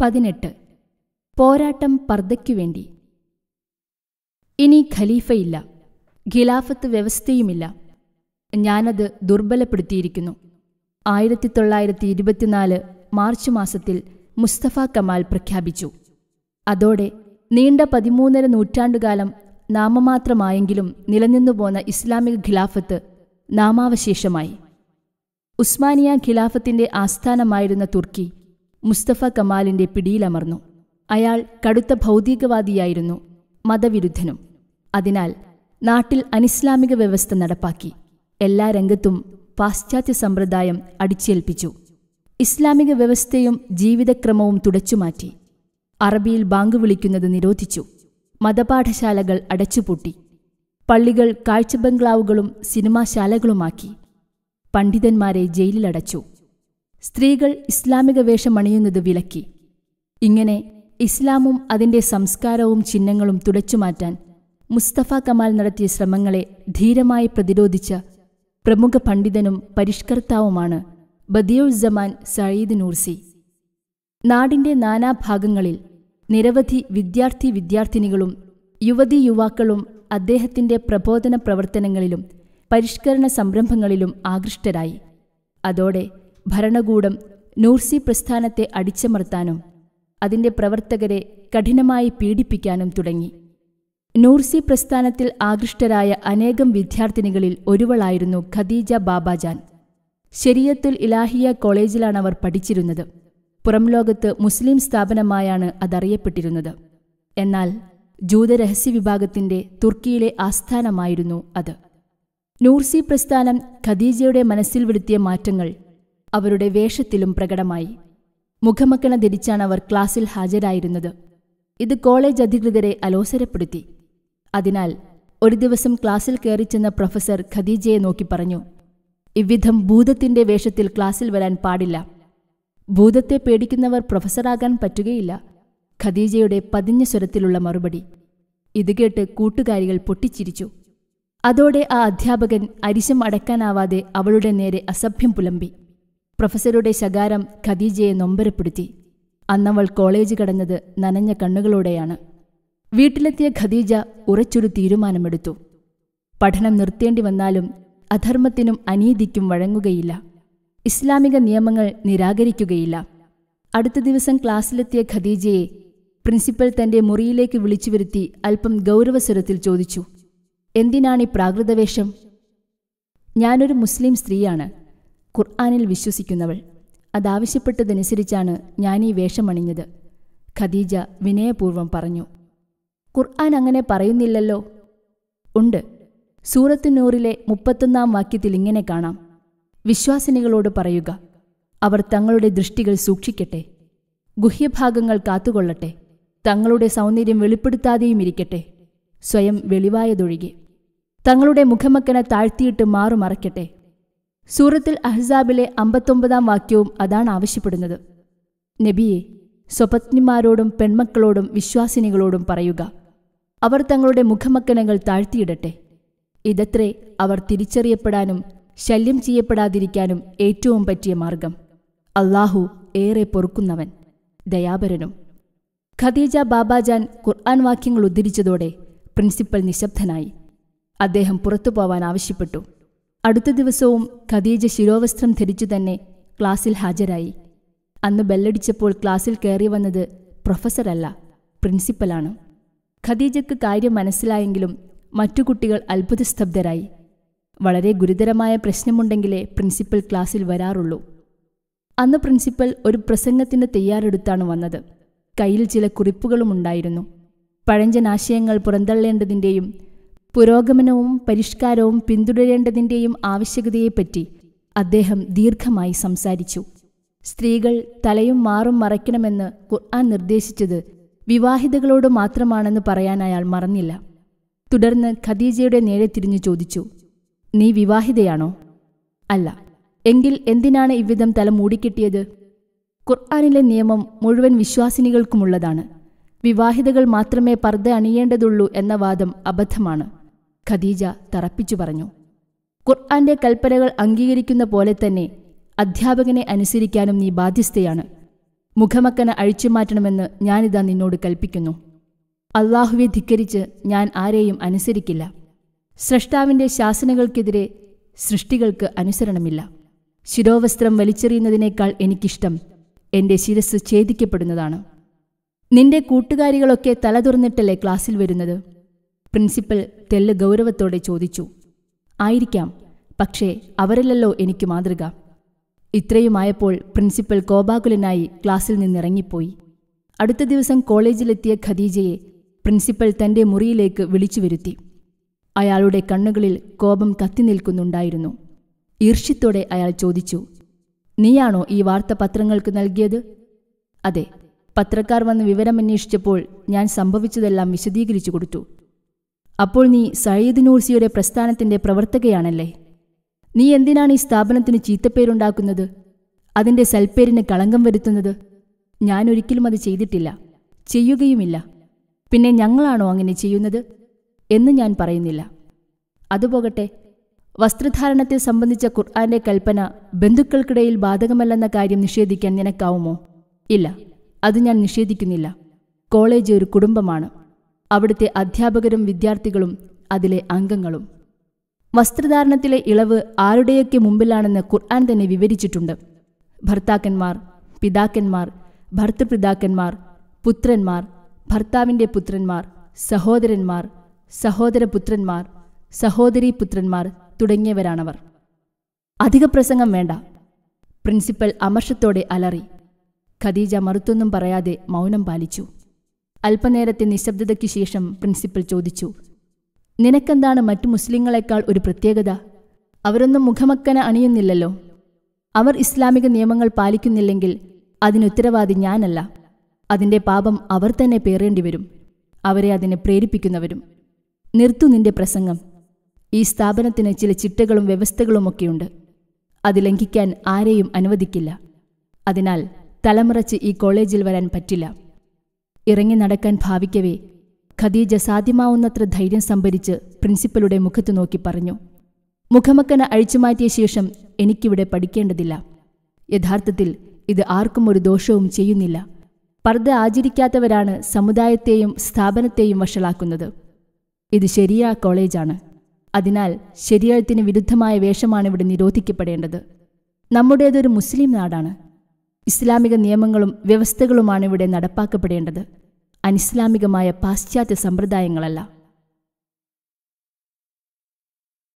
പതിനെട്ട് പോരാട്ടം പർദ്ദയ്ക്കു വേണ്ടി ഇനി ഖലീഫയില്ല ഖിലാഫത്ത് വ്യവസ്ഥയുമില്ല ഞാനത് ദുർബലപ്പെടുത്തിയിരിക്കുന്നു ആയിരത്തി തൊള്ളായിരത്തി ഇരുപത്തിനാല് മാർച്ച് മാസത്തിൽ മുസ്തഫ കമാൽ പ്രഖ്യാപിച്ചു അതോടെ നീണ്ട പതിമൂന്നര നൂറ്റാണ്ടുകാലം നാമമാത്രമായെങ്കിലും നിലനിന്നുപോന്ന ഇസ്ലാമിക ഖിലാഫത്ത് നാമാവശേഷമായി ഉസ്മാനിയ ഖിലാഫത്തിന്റെ ആസ്ഥാനമായിരുന്ന തുർക്കി മുസ്തഫ കമാലിന്റെ പിടിയിലമർന്നു അയാൾ കടുത്ത ഭൗതികവാദിയായിരുന്നു മതവിരുദ്ധനും അതിനാൽ നാട്ടിൽ അനിസ്ലാമിക വ്യവസ്ഥ നടപ്പാക്കി എല്ലാ രംഗത്തും പാശ്ചാത്യ സമ്പ്രദായം അടിച്ചേൽപ്പിച്ചു ഇസ്ലാമിക വ്യവസ്ഥയും ജീവിതക്രമവും തുടച്ചുമാറ്റി അറബിയിൽ ബാങ്ക് വിളിക്കുന്നത് നിരോധിച്ചു മതപാഠശാലകൾ അടച്ചുപൂട്ടി പള്ളികൾ കാഴ്ചബംഗ്ലാവുകളും സിനിമാശാലകളുമാക്കി പണ്ഡിതന്മാരെ ജയിലിലടച്ചു സ്ത്രീകൾ ഇസ്ലാമിക വേഷം അണിയുന്നത് വിലക്കി ഇങ്ങനെ ഇസ്ലാമും അതിൻ്റെ സംസ്കാരവും ചിഹ്നങ്ങളും തുടച്ചുമാറ്റാൻ മുസ്തഫ കമാൽ നടത്തിയ ശ്രമങ്ങളെ ധീരമായി പ്രതിരോധിച്ച പ്രമുഖ പണ്ഡിതനും പരിഷ്കർത്താവുമാണ് ബദിയുസമാൻ സയീദ് നൂർസി നാടിൻ്റെ നാനാഭാഗങ്ങളിൽ നിരവധി വിദ്യാർത്ഥി വിദ്യാർത്ഥിനികളും യുവതി യുവാക്കളും അദ്ദേഹത്തിൻ്റെ പ്രബോധന പ്രവർത്തനങ്ങളിലും പരിഷ്കരണ സംരംഭങ്ങളിലും ആകൃഷ്ടരായി അതോടെ ഭരണകൂടം നൂർസി പ്രസ്ഥാനത്തെ അടിച്ചമർത്താനും അതിൻ്റെ പ്രവർത്തകരെ കഠിനമായി പീഡിപ്പിക്കാനും തുടങ്ങി നൂർസി പ്രസ്ഥാനത്തിൽ ആകൃഷ്ടരായ അനേകം വിദ്യാർത്ഥിനികളിൽ ഒരുവളായിരുന്നു ഖദീജ ബാബാജാൻ ശരിയത്തുൽ ഇലാഹിയ കോളേജിലാണ് അവർ പഠിച്ചിരുന്നത് പുറം ലോകത്ത് മുസ്ലിം സ്ഥാപനമായാണ് അതറിയപ്പെട്ടിരുന്നത് എന്നാൽ ജൂതരഹസ്യ വിഭാഗത്തിന്റെ തുർക്കിയിലെ ആസ്ഥാനമായിരുന്നു അത് നൂർസി പ്രസ്ഥാനം ഖദീജയുടെ മനസ്സിൽ വരുത്തിയ മാറ്റങ്ങൾ അവരുടെ വേഷത്തിലും പ്രകടമായി മുഖമക്കണ ധരിച്ചാണ് അവർ ക്ലാസ്സിൽ ഹാജരായിരുന്നത് ഇത് കോളേജ് അധികൃതരെ അലോസരപ്പെടുത്തി അതിനാൽ ഒരു ദിവസം ക്ലാസ്സിൽ ചെന്ന പ്രൊഫസർ ഖദീജയെ നോക്കി പറഞ്ഞു ഇவ்விധം ഭൂതത്തിന്റെ വേഷത്തിൽ ക്ലാസ്സിൽ വരാൻ പാടില്ല ഭൂതത്തെ പേടിക്കുന്നവർ പ്രൊഫസറാകാൻ പറ്റുകയില്ല ഖദീജയുടെ പതിഞ്ഞ സ്വരത്തിലുള്ള മറുപടി ഇത് കേട്ട് കൂട്ടുകാരികൾ പൊട്ടിച്ചിരിച്ചു അതോടെ ആ അധ്യാപകൻ അരിശം അടക്കാനാവാതെ അവളുടെ നേരെ അസഭ്യം പുലമ്പി പ്രൊഫസറുടെ ശകാരം ഖദീജയെ നൊമ്പരപ്പെടുത്തി അന്നവൾ കോളേജ് കടഞ്ഞത് നനഞ്ഞ കണ്ണുകളോടെയാണ് വീട്ടിലെത്തിയ ഖദീജ ഉറച്ചൊരു തീരുമാനമെടുത്തു പഠനം നിർത്തേണ്ടി വന്നാലും അധർമ്മത്തിനും അനീതിക്കും വഴങ്ങുകയില്ല ഇസ്ലാമിക നിയമങ്ങൾ നിരാകരിക്കുകയില്ല അടുത്ത ദിവസം ക്ലാസ്സിലെത്തിയ ഖദീജയെ പ്രിൻസിപ്പൽ തന്റെ മുറിയിലേക്ക് വിളിച്ചു വരുത്തി അല്പം ഗൗരവസ്വരത്തിൽ ചോദിച്ചു എന്തിനാണ് ഈ പ്രാകൃതവേഷം ഞാനൊരു മുസ്ലിം സ്ത്രീയാണ് ഖുർആാനിൽ വിശ്വസിക്കുന്നവൾ അതാവശ്യപ്പെട്ടതനുസരിച്ചാണ് ഞാൻ ഈ വേഷമണിഞ്ഞത് ഖദീജ വിനയപൂർവ്വം പറഞ്ഞു ഖുർആൻ അങ്ങനെ പറയുന്നില്ലല്ലോ ഉണ്ട് സൂറത്തുനൂറിലെ നൂറിലെ മുപ്പത്തൊന്നാം വാക്യത്തിൽ ഇങ്ങനെ കാണാം വിശ്വാസിനികളോട് പറയുക അവർ തങ്ങളുടെ ദൃഷ്ടികൾ സൂക്ഷിക്കട്ടെ ഗുഹ്യഭാഗങ്ങൾ കാത്തുകൊള്ളട്ടെ തങ്ങളുടെ സൗന്ദര്യം വെളിപ്പെടുത്താതെയും ഇരിക്കട്ടെ സ്വയം വെളിവായതൊഴികെ തങ്ങളുടെ മുഖമക്കന താഴ്ത്തിയിട്ട് മാറുമറയ്ക്കട്ടെ സൂറത്തിൽ അഹ്സാബിലെ അമ്പത്തൊമ്പതാം വാക്യവും അതാണ് ആവശ്യപ്പെടുന്നത് നബിയെ സ്വപത്നിമാരോടും പെൺമക്കളോടും വിശ്വാസിനികളോടും പറയുക അവർ തങ്ങളുടെ മുഖമക്കനങ്ങൾ താഴ്ത്തിയിടട്ടെ ഇതത്രേ അവർ തിരിച്ചറിയപ്പെടാനും ശല്യം ചെയ്യപ്പെടാതിരിക്കാനും ഏറ്റവും പറ്റിയ മാർഗം അള്ളാഹു ഏറെ പൊറുക്കുന്നവൻ ദയാപരനും ഖദീജ ബാബാജാൻ ഖുർആൻ വാക്യങ്ങൾ ഉദ്ധരിച്ചതോടെ പ്രിൻസിപ്പൽ നിശബ്ദനായി അദ്ദേഹം പുറത്തു പോവാൻ ആവശ്യപ്പെട്ടു അടുത്ത ദിവസവും ഖദീജ ശിരോവസ്ത്രം ധരിച്ചു തന്നെ ക്ലാസ്സിൽ ഹാജരായി അന്ന് ബെല്ലടിച്ചപ്പോൾ ക്ലാസ്സിൽ കയറി വന്നത് പ്രൊഫസറല്ല പ്രിൻസിപ്പലാണ് ഖദീജക്ക് കാര്യം മനസ്സിലായെങ്കിലും മറ്റു കുട്ടികൾ അത്ഭുതസ്തബ്ധരായി വളരെ ഗുരുതരമായ പ്രശ്നമുണ്ടെങ്കിലേ പ്രിൻസിപ്പൽ ക്ലാസ്സിൽ വരാറുള്ളൂ അന്ന് പ്രിൻസിപ്പൽ ഒരു പ്രസംഗത്തിന് തയ്യാറെടുത്താണ് വന്നത് കയ്യിൽ ചില കുറിപ്പുകളുമുണ്ടായിരുന്നു പഴഞ്ചൻ ആശയങ്ങൾ പുറന്തള്ളേണ്ടതിൻ്റെയും പുരോഗമനവും പരിഷ്കാരവും പിന്തുടരേണ്ടതിൻ്റെയും ആവശ്യകതയെപ്പറ്റി അദ്ദേഹം ദീർഘമായി സംസാരിച്ചു സ്ത്രീകൾ തലയും മാറും മറയ്ക്കണമെന്ന് ഖുർആൻ നിർദ്ദേശിച്ചത് വിവാഹിതകളോട് മാത്രമാണെന്ന് പറയാൻ അയാൾ മറന്നില്ല തുടർന്ന് ഖദീജയുടെ നേരെ തിരിഞ്ഞു ചോദിച്ചു നീ വിവാഹിതയാണോ അല്ല എങ്കിൽ എന്തിനാണ് ഇவ்விധം തല മൂടിക്കിട്ടിയത് ഖുർആാനിലെ നിയമം മുഴുവൻ വിശ്വാസിനികൾക്കുമുള്ളതാണ് വിവാഹിതകൾ മാത്രമേ പർദ്ദ അണിയേണ്ടതുള്ളൂ എന്ന വാദം അബദ്ധമാണ് ഖദീജ തറപ്പിച്ചു പറഞ്ഞു ഖുർആന്റെ കൽപ്പനകൾ അംഗീകരിക്കുന്ന പോലെ തന്നെ അധ്യാപകനെ അനുസരിക്കാനും നീ ബാധ്യസ്ഥയാണ് മുഖമക്കന മാറ്റണമെന്ന് ഞാനിതാ നിന്നോട് കൽപ്പിക്കുന്നു അള്ളാഹുവെ ധിക്കരിച്ച് ഞാൻ ആരെയും അനുസരിക്കില്ല സ്രഷ്ടാവിൻ്റെ ശാസനകൾക്കെതിരെ സൃഷ്ടികൾക്ക് അനുസരണമില്ല ശിരോവസ്ത്രം വലിച്ചെറിയുന്നതിനേക്കാൾ എനിക്കിഷ്ടം എന്റെ ശിരസ് ഛേദിക്കപ്പെടുന്നതാണ് നിന്റെ കൂട്ടുകാരികളൊക്കെ തല തുറന്നിട്ടല്ലേ ക്ലാസ്സിൽ വരുന്നത് പ്രിൻസിപ്പൽ തെല്ല് ഗൗരവത്തോടെ ചോദിച്ചു ആയിരിക്കാം പക്ഷേ അവരല്ലല്ലോ എനിക്ക് മാതൃക ഇത്രയുമായപ്പോൾ പ്രിൻസിപ്പൽ കോപാകുലനായി ക്ലാസ്സിൽ നിന്നിറങ്ങിപ്പോയി അടുത്ത ദിവസം കോളേജിലെത്തിയ ഖദീജയെ പ്രിൻസിപ്പൽ തന്റെ മുറിയിലേക്ക് വിളിച്ചു വരുത്തി അയാളുടെ കണ്ണുകളിൽ കോപം കത്തി നിൽക്കുന്നുണ്ടായിരുന്നു ഈർഷ്യത്തോടെ അയാൾ ചോദിച്ചു നീയാണോ ഈ വാർത്ത പത്രങ്ങൾക്ക് നൽകിയത് അതെ പത്രക്കാർ വന്ന് വിവരമന്വേഷിച്ചപ്പോൾ ഞാൻ സംഭവിച്ചതെല്ലാം വിശദീകരിച്ചു കൊടുത്തു അപ്പോൾ നീ സയ്യിദ് നൂർസിയുടെ പ്രസ്ഥാനത്തിന്റെ പ്രവർത്തകയാണല്ലേ നീ എന്തിനാണ് ഈ സ്ഥാപനത്തിന് ചീത്തപ്പേരുണ്ടാക്കുന്നത് അതിന്റെ സൽപ്പേരിന് കളങ്കം വരുത്തുന്നത് ഞാൻ ഒരിക്കലും അത് ചെയ്തിട്ടില്ല ചെയ്യുകയുമില്ല പിന്നെ ഞങ്ങളാണോ അങ്ങനെ ചെയ്യുന്നത് എന്ന് ഞാൻ പറയുന്നില്ല അതുപോകട്ടെ വസ്ത്രധാരണത്തെ സംബന്ധിച്ച ഖുർആാന്റെ കൽപ്പന ബന്ധുക്കൾക്കിടയിൽ ബാധകമല്ലെന്ന കാര്യം നിഷേധിക്കാൻ നിനക്കാവുമോ ഇല്ല അത് ഞാൻ നിഷേധിക്കുന്നില്ല കോളേജ് ഒരു കുടുംബമാണ് അവിടുത്തെ അധ്യാപകരും വിദ്യാർത്ഥികളും അതിലെ അംഗങ്ങളും വസ്ത്രധാരണത്തിലെ ഇളവ് ആരുടെയൊക്കെ മുമ്പിലാണെന്ന് ഖുർആൻ തന്നെ വിവരിച്ചിട്ടുണ്ട് ഭർത്താക്കന്മാർ പിതാക്കന്മാർ ഭർത്തൃപിതാക്കന്മാർ പുത്രന്മാർ ഭർത്താവിൻ്റെ പുത്രന്മാർ സഹോദരന്മാർ സഹോദരപുത്രന്മാർ സഹോദരീ പുത്രന്മാർ തുടങ്ങിയവരാണവർ അധിക പ്രസംഗം വേണ്ട പ്രിൻസിപ്പൽ അമർഷത്തോടെ അലറി ഖദീജ മറുത്തൊന്നും പറയാതെ മൗനം പാലിച്ചു അല്പനേരത്തെ നിശബ്ദതയ്ക്ക് ശേഷം പ്രിൻസിപ്പൽ ചോദിച്ചു നിനക്കെന്താണ് മറ്റു മുസ്ലിങ്ങളെക്കാൾ ഒരു പ്രത്യേകത അവരൊന്നും മുഖമക്കന അണിയുന്നില്ലല്ലോ അവർ ഇസ്ലാമിക നിയമങ്ങൾ പാലിക്കുന്നില്ലെങ്കിൽ അതിനുത്തരവാദി ഞാനല്ല അതിൻ്റെ പാപം അവർ തന്നെ പേറേണ്ടി വരും അവരെ അതിനെ പ്രേരിപ്പിക്കുന്നവരും നിർത്തു നിന്റെ പ്രസംഗം ഈ സ്ഥാപനത്തിന് ചില ചിട്ടകളും വ്യവസ്ഥകളുമൊക്കെയുണ്ട് അത് ലംഘിക്കാൻ ആരെയും അനുവദിക്കില്ല അതിനാൽ തലമുറച്ച് ഈ കോളേജിൽ വരാൻ പറ്റില്ല ഇറങ്ങി നടക്കാൻ ഭാവിക്കവേ ഖദീജ സാധ്യമാവുന്നത്ര ധൈര്യം സംഭരിച്ച് പ്രിൻസിപ്പലുടെ മുഖത്തു നോക്കി പറഞ്ഞു മുഖമക്കന അഴിച്ചുമാറ്റിയ ശേഷം എനിക്കിവിടെ പഠിക്കേണ്ടതില്ല യഥാർത്ഥത്തിൽ ഇത് ആർക്കും ഒരു ദോഷവും ചെയ്യുന്നില്ല പർദ്ദ ആചരിക്കാത്തവരാണ് സമുദായത്തെയും സ്ഥാപനത്തെയും വഷളാക്കുന്നത് ഇത് ശരിയ കോളേജാണ് അതിനാൽ ശരിയത്തിന് വിരുദ്ധമായ വേഷമാണ് ഇവിടെ നിരോധിക്കപ്പെടേണ്ടത് നമ്മുടേതൊരു മുസ്ലിം നാടാണ് ഇസ്ലാമിക നിയമങ്ങളും വ്യവസ്ഥകളുമാണ് ഇവിടെ നടപ്പാക്കപ്പെടേണ്ടത് അനിസ്ലാമികമായ പാശ്ചാത്യ സമ്പ്രദായങ്ങളല്ല